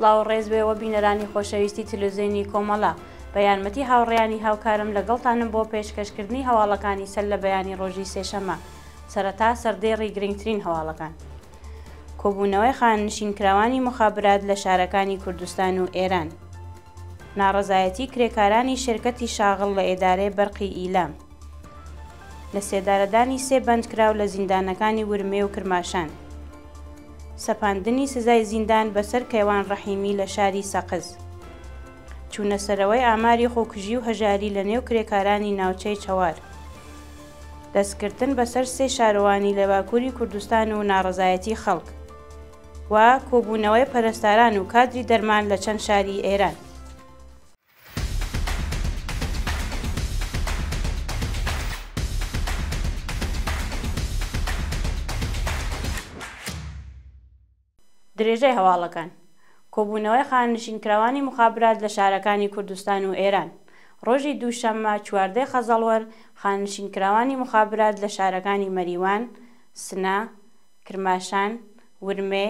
سلااو ڕێزبێەوە بینەرانی خۆشەویستی تلوزیێنی کۆمەڵە بە یارمەتی هاوڕیانی هاوکارم لەگەڵتانم بۆ پێشکەشکردنی هەواڵەکانی سەر لە بەیانی ڕۆژی سێشەمە سەرەتا سەردێڕی گرنگترین هەواڵەکان. کۆبوونەوەی خاننشینکراوانی مخابرات لە شارەکانی کوردستان و ئێران. ناڕزایەتی کرێکارانی شرکەتی شاغڵ لە ئێدارێ بەرقی ئیلام. لە سێدارەدانی سێ بەندکراو لە زیندانەکانی ورمێ و کرماشان. سەپاندنی سزای زیندان بەسەر کەوان ڕەحیمی لە شاری سەقز. چوونەسەرەوەی ئاماری خۆکوژی و هەژاری لە نێو کرێکارانی ناوچەی چەوار. دەستکردن بەسەر سێ شارەوانی لە باکووری کوردستان و ناڕزایەتی خەڵک. و کۆبوونەوەی پەرستاران و کادری دەرمان لە چەند شاری ئێران. درێژەی هەواڵەکان کۆبوونەوەی خانشینکراوانی مخابرات لە شارەکانی کوردستان و ئێران ڕۆژی دووشەممە چواردەی خەزەڵوەر خانشینکراوانی مخابرات لە شارەکانی مەریوان سنا کرماشان ورمێ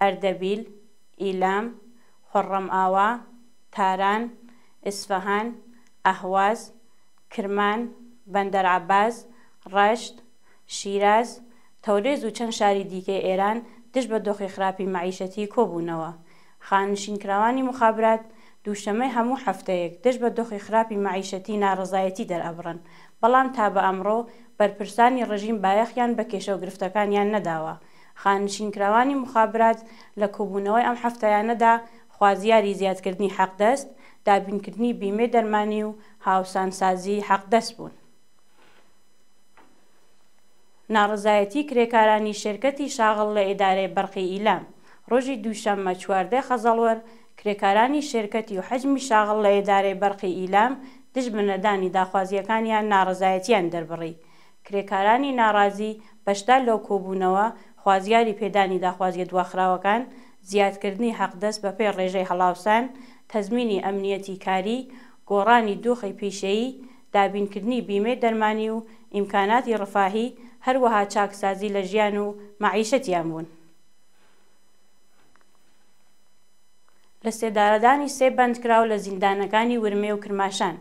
ئەردەبیل ئیلام خڕم ئاوا تاران ئسفەهان ئەهواز کرمان بەندەرعباز ڕەشت شیراز تەورێز و چەند شاری دیکەی ئێران دش بە دۆخی خراپی معیشەتی کۆبوونەوە خانشینکراوانی مخابرات دووشەمەی هەموو هەفتەیەک دش بە دۆخی خراپی معیشەتی ناڕزایەتی دەرئەبرن بەڵام تا بە ئەمڕۆ بەرپرسانی ڕژیم بایەخیان بە کێشە و گرفتەکانیان نەداوە خانشینکراوانی مخابرات لە کۆبوونەوەی ئەم هەفتەیانەدا خوازیاری زیادکردنی حەقدەست دابینکردنی بیمێ دەرمانی و هاوسانسازی حەقدەست بوون ناڕزایەتی کرێکارانی شرکەتی شاغڵ لە ئێدارەی بەرقی ئیلام ڕۆژی دووشەممە چواردە خەزەڵوەر کرێکارانی شرکەتی و حەجمی شاغڵ لە ئێدارەی بەرقی ئیلام دش بنەدانی داخوازیەکانیان ناڕزایەتیان دەربڕی کرێکارانی ناڕازی بەشدا لەو کۆبوونەوە خوازیاری پێدانی داخوازیە دواخراوەکان زیادکردنی حەقدەست بە پێی ڕێژەی هەڵاوسان تەزمینی ئەمنیەتی کاری گۆڕانی دۆخی پیشەیی دابینکردنی بیمەی دەرمانی و ئیمکاناتی ڕفاهی هەروەها چاکسازی لە ژیان و معیشەتیان بوون. لە سێدارەدانی سێ بند کراو لە زیندانەکانی ورمێ و کرماشان،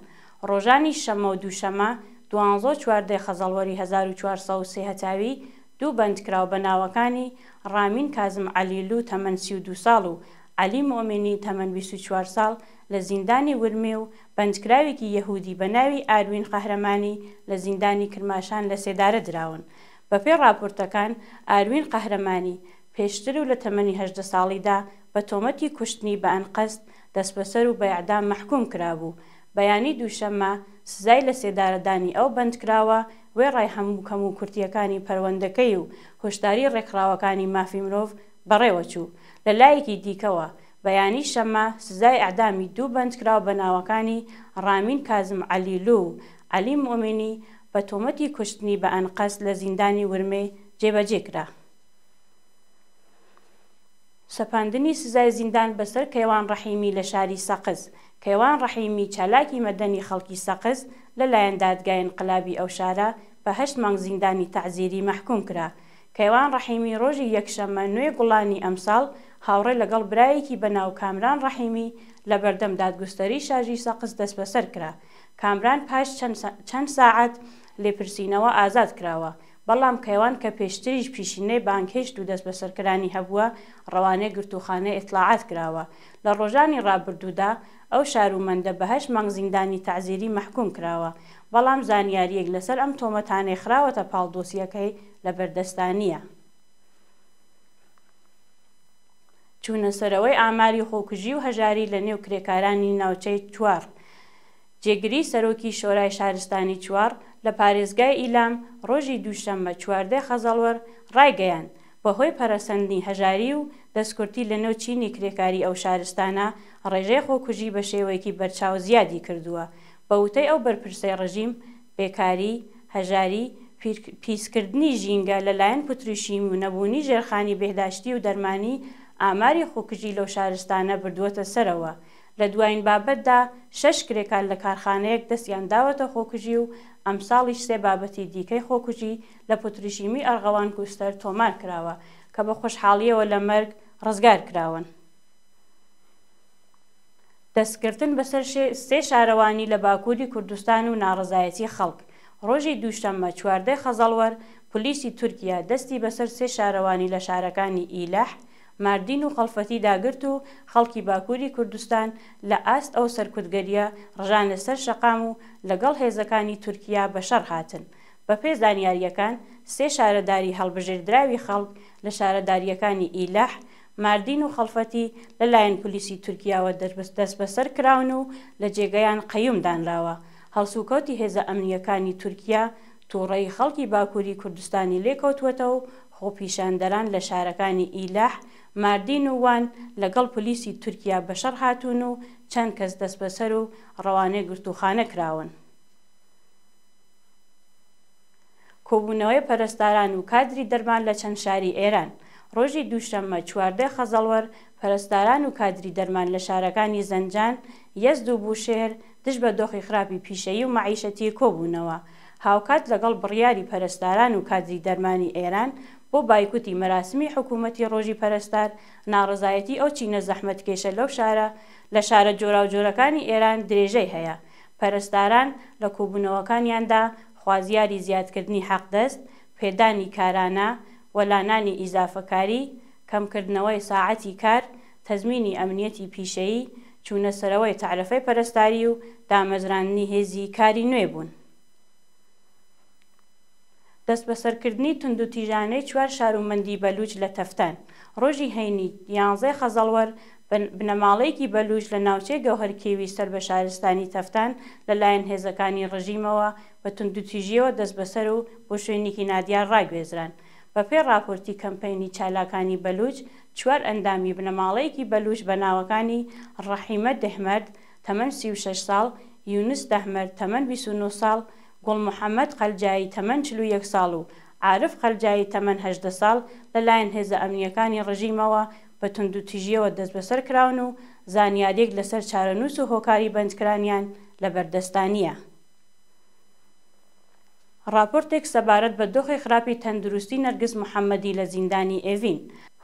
ڕۆژانی شەمە و دووشەمە 1940 خەزەڵوەری 1940 هەتاوی دوو بند کراو بە ناوەکانی ڕامین کازم علیلو تەمەەن سی و دو ساڵ و علی مۆمنی تەمەەن 24 ساڵ لە زیندانی ورمێ و بەندکراوێکی یەهودی بە ناوی ئاروین قەهرەمانی لە زیندانی کرماشان لە سێدارە دراون. بە پێی راپۆرتەکان ئاروین قەهرەمانی پێشتر و لە تەمەنیهدە ساڵیدا بە تۆمەتی کوشتنی بە ئەنقەست دەست بەسەر و بەعدام مححکوم کرابوو. بەیانی دووشەممە سزای لە سێدارەدانی ئەو بندکراوە وێ ڕای هەموو کەم و کورتیەکانی پەروەندەکەی و هۆشداری ڕێکخراوەکانی مافی مرۆڤ بەڕێوەچوو. لە لایەکی دیکەوە بەیانی شەمە سزای ئەعدامی دوو بەندکراو بە ناوەکانی ڕامین کازم علیلو و علی مؤمنی بە تۆمەتی کوشتنی بە ئەنقەس لە زیندانی ورمێ جێبەجێکرا. سەپاندنی سزای زیندان بەسەر کەیوان ڕەحیمی لە شاری سەقز، کەیوان ڕەحیمی چالاکی مەدەنی خەڵکی سەقز لەلایەن دادگایەن قلابی ئەو شارە بە هەشت مانگ زیندانی تەعزیری مەحکوم کرا. کەیوان ڕەحیمی ڕۆژی یەکشەمە نوێ گوڵانی ئەمساڵ هاوڕێ لەگەڵ برایەکی بەناو کامران ڕەحیمی لە بەردەم دادگوستەری شاژی سەقز دەست بەسەر کرا کامران پاش چەند ساعت لێپرسینەوە ئازاد کراوە بەڵام کەیوان کە پێشتریش پیشینەی بانکشت و دەست بەسەرکردانی هەبووە ڕەوانەیە گرتوخانە ئطلاعات کراوە لە ڕۆژانی ڕابردوودا ئەو شارومەندە بەهش مەنگزیندانی تعزیری محکوم کراوە بەڵام زانیاریەک لەسەر ئەم تۆمەتانەی خراوەتە پاڵدۆسیەکەی لە بەردەستانیە. چوونە سەرەوەی ئاماری خۆکوژی و هەژاری لە نێو کرێکارانی ناوچەی چوار. جێگری سەرۆکی شۆرای شارستانی چوار لە پارێزگای ئیلام ڕۆژی دووشەممە چواردە خەزەڵوەر ڕایگەیان بەهۆی پەرەسەندنی هەژاری و دەستکورتی لە نێو چینی کرێکاری ئەو شارستانە ڕێژەی خۆکوژی بە شێوەیەکی بەرچاو زیادی کردووە بە وتەی ئەو بەرپرسەی ڕژیم بێکاری هەژاری پیسکردنی ژینگە لەلایەن پتروشیم و نەبوونی ژێرخانی بێداشتی و دەرمانی ئاماری خۆکژی لەو شارستانە بردووەتە سەرەوە لە دوایین بابەتدا شەش کرێکان لە کارخانەیەک دەستیان داوەتە خۆکژی و ئەمساڵیش سێ بابەتی دیکەی خۆکوژی لە پتریشیمی ئەرغەوان کوستەر تۆمار کراوە کە بە خۆشحاڵیەوە لە مەرگ ڕزگار کراون. دەستکردن بەسەر سێ شارەوانی لە باکووری کوردستان و ناڕزایەتی خەڵک ڕۆژی دوشتەممە چواردەی خەزەڵوەر پلیسی تورکیا دەستی بەسەر سێ شارەوانی لە شارەکانی ئیلاح ماردین و خەڵفەتی داگرت و خەڵکی باکووری کوردستان لە ئاست ئەو سەرکوتگەریە ڕژان لەسەر شەقام و لەگەڵ هێزەکانی تورکیا بە شەڕ هاتن. بە پێ زانیاریەکان سێ شارەداری هەڵبژێردراوی خەڵک لە شارەداریەکانی ئیلاح، ماردین و خەڵفەتی لەلایەن پلیسی تورکیاوە دەست بەسەر کراون و لە جێگەیان قەیومدانراوە هەڵسوکەوتی هێزە ئەمنیەکانی تورکیا تووڕەی خەڵکی باکووری کوردستانی لێکەوتوەتە و خۆپیشاندەران لە شارەکانی ئیلاح ماردین و وان لەگەڵ پلیسی تورکیا بەشەر هاتوون و چەند کەس دەست بەسەر و ڕەوانەی گرتوخانە کراون. کۆبوونەوەی پەرستاران و کادری دەربان لە چەند شاری ئێران. ڕۆژی دووشەممە چواردە خەزەڵوەر پەرستاران و کادری دەرمان لە شارەکانی زەنجان یەز دوو بوو شێر دش بە دۆخی خراپی پیشەیی و معیشەتی کۆبوونەوە. هاوکات لەگەڵ بڕیاری پەرستاران و کادری دەرمانی ئێران بۆ بایکوتی مەراسمی حکوومەتتی ڕۆژی پەرستار ناڕزایەتی ئەو چینە زەحمت کێشە لەو شارە لە شارە جۆرا و جۆرەکانی ئێران درێژەی هەیە پەرستاران لە کۆبوونەوەکانیاندا خوازیاری زیادکردنی حەقدەست پێدانی کارانە وەلانانی ئیزافەکاری کەمکردنەوەی ساعەتی کار تەزمینی ئەمنیەتی پیشەیی چوونەسەرەوەی تعرفەی پەرستاری و دامەزرانی هێزی کاری نوێ بوون دەست بەسەرکردنی تونند و تیژانەی چوار شارومەندی بەلوچ لە تەفتەن ڕۆژی هەینی یانزێ خەزەڵوەر بنەماڵێکی بەلوچ لە ناوچێ گەوهرکێوی سەر بە شارستانی تەفتان لەلایەن هێزەکانی ڕژیمەوە بە تونند و تیژیەوە دەست بەسەر و بۆ شوێنێکی نادیار ڕاگوێزران. بە پێی راپۆرتی کەمپینی چالاکانی بەلوچ چوار ئەندامی بنەماڵەیەکی بەلوچ بە ناوەکانی ڕەحیمە دەحمەرد تەمەەن 36 ساڵ یونس دەحمەرد تەمەەن 29 ساڵ گوڵ محەممەد قەلجایی تەمەەن چلو یەک ساڵ و عرف قەلجایی تەمەەن هەدە ساڵ لەلایەن هێزە ئەمنیەکانی ڕژیمەوە بە تونند و تژیەوە دەست بەسەر کراون و زانیارێک لەسەر چارەنووس و هۆکاری بەندکرانیان لە بەردەستانیە. راپۆرتێک سەبارەت بە دۆخی خراپی تەندروستی نەرگز محەممەدی لە زیندانی ئێڤین.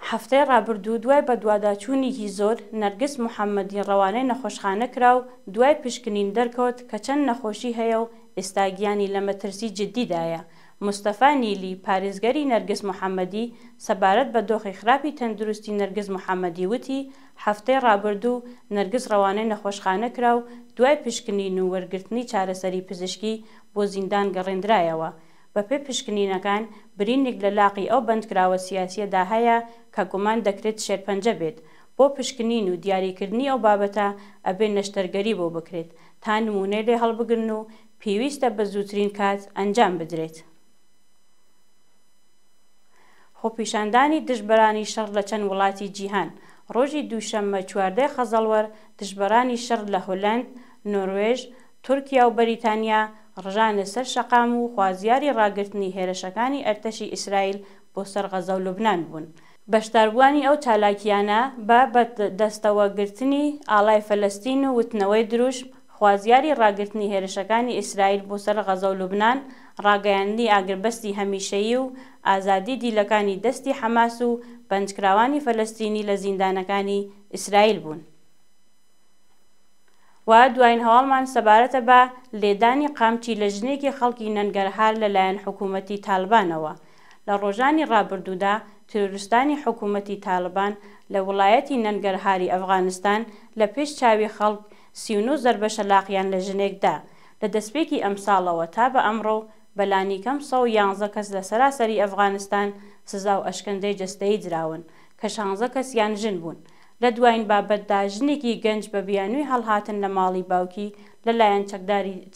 هەفتەی ڕابردوو دوای بە دوواداچوونێکی زۆر نەرگس محەممەدی ڕەوانەی نەخۆشخانە کرا و دوای پشکنین دەرکەوت کە چەند نەخۆشی هەیە و ئێستا گیانی لە مەترسی جددیدایە مستەفا نیلی پارێزگەری نەرگز محەممەدی سەبارەت بە دۆخی خراپی تەندروستی نەرگز محەممەدی وتی هەفتەی ڕابردوو نەرگز ڕەوانەی نەخۆشخانە کرا و دوای پشکنین و وەرگرتنی چارەسەری پزیشکی بۆ زیندان گەڕێنرایەوە بەپێ پشکنینەکان برینێک لە لاقی ئەو بندکراوە سیاسیەدا هەیە کە گومان دەکرێت شێرپەنجە بێت بۆ پشکنین و دیاریکردنی ئەو بابەتە ئەبێ نەشتەرگەری بۆ بکرێت تا نمونەی لێ هەڵبگرن و پێویستە بە زووترین کات ئەنجام بدرێت. خۆپیشاندانی دژبەرانی شەڕ لە چەند وڵاتی جیهان، ڕۆژی دووشەممە چواردەی خەزەڵوەر دژبەرانی شەڕ لە هۆلند، نۆروێژ، تورکیا و بەریتانیا ڕژانە سەر شەقام و خوازیاری ڕاگررتنی هێرشەکانی ئەرتەشی ئیسرائیل بۆ سەرغەزە و لوبناان بوون. بەشداربووانی ئەو چالاکیانە بە بەدەستەوەگرتنی ئاڵای فەلستین و وتنەوەی دروش خوازیاری ڕاگررتنی هێرشەکانی ئیسرائیل بۆ سەر غەزە و لوبنان ڕاگەیاندنی ئاگربەستی هەمیشەیی و ئازادی دیلەکانی دەستی حەماس و پنجکراوانی فەلستینی لە زیندانەکانی ئیسرائیل بوون. وا دوایین هەواڵمان سەبارەتە بە لێدانی قامچی لە ژنێکی خەڵکی نەنگەرهار لەلایەن حکوومەتی تالبانەوە لە ڕۆژانی ڕابردوودا تروریستانی حکوومەتی تالبان لە وڵایەتی نەنگەرهاری ئەفغانستان لە پێش چاوی خەڵک سیون زربە شەلاقیان لە ژنێکدا لە دەستپێکی ئەمساڵەوە تا بە ئەمڕۆ بەلانی کەم 111 کەس لە سەراسەری ئەفغانستان سزا و ئەشکندەی جستەی دراون کە 16 کەسیان ژن بوون. لە دوایین بابەتدا ژنێکی گەنج بە بیانووی هەڵهاتن لە ماڵی باوکی لەلایەن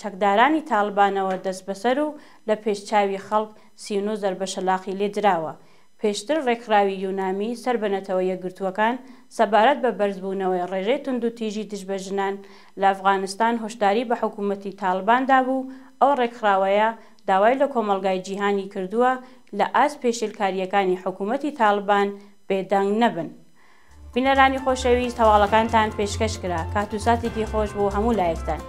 چەکدارانی تاالبانەوە دەست بەسەر و لە پێشچاوی خەڵک سینۆ زەر بە شەلاقی لێدراوە پێشتر ڕێکخراوی یونامی سەر بنەتەوە یەکگرتوەکان سەبارەت بە بەرزبوونەوەی ڕێژەی تونند و تیژی دژبەژنان لە ئەفغانستان هۆشداری بە حکوومەتی تاالباندا بوو ئەو ڕێکخراوەیە داوای لە کۆمەلگای جیهانی کردووە لە ئاس پێشلکاریەکانی حکوومەتی تاالبان بێدەنگ نەبن. بینەرانی خۆشەویست هەواڵەکانتان پێشکەش کرا کات و ساتێکی خۆش بوو هەموو لایەکتان.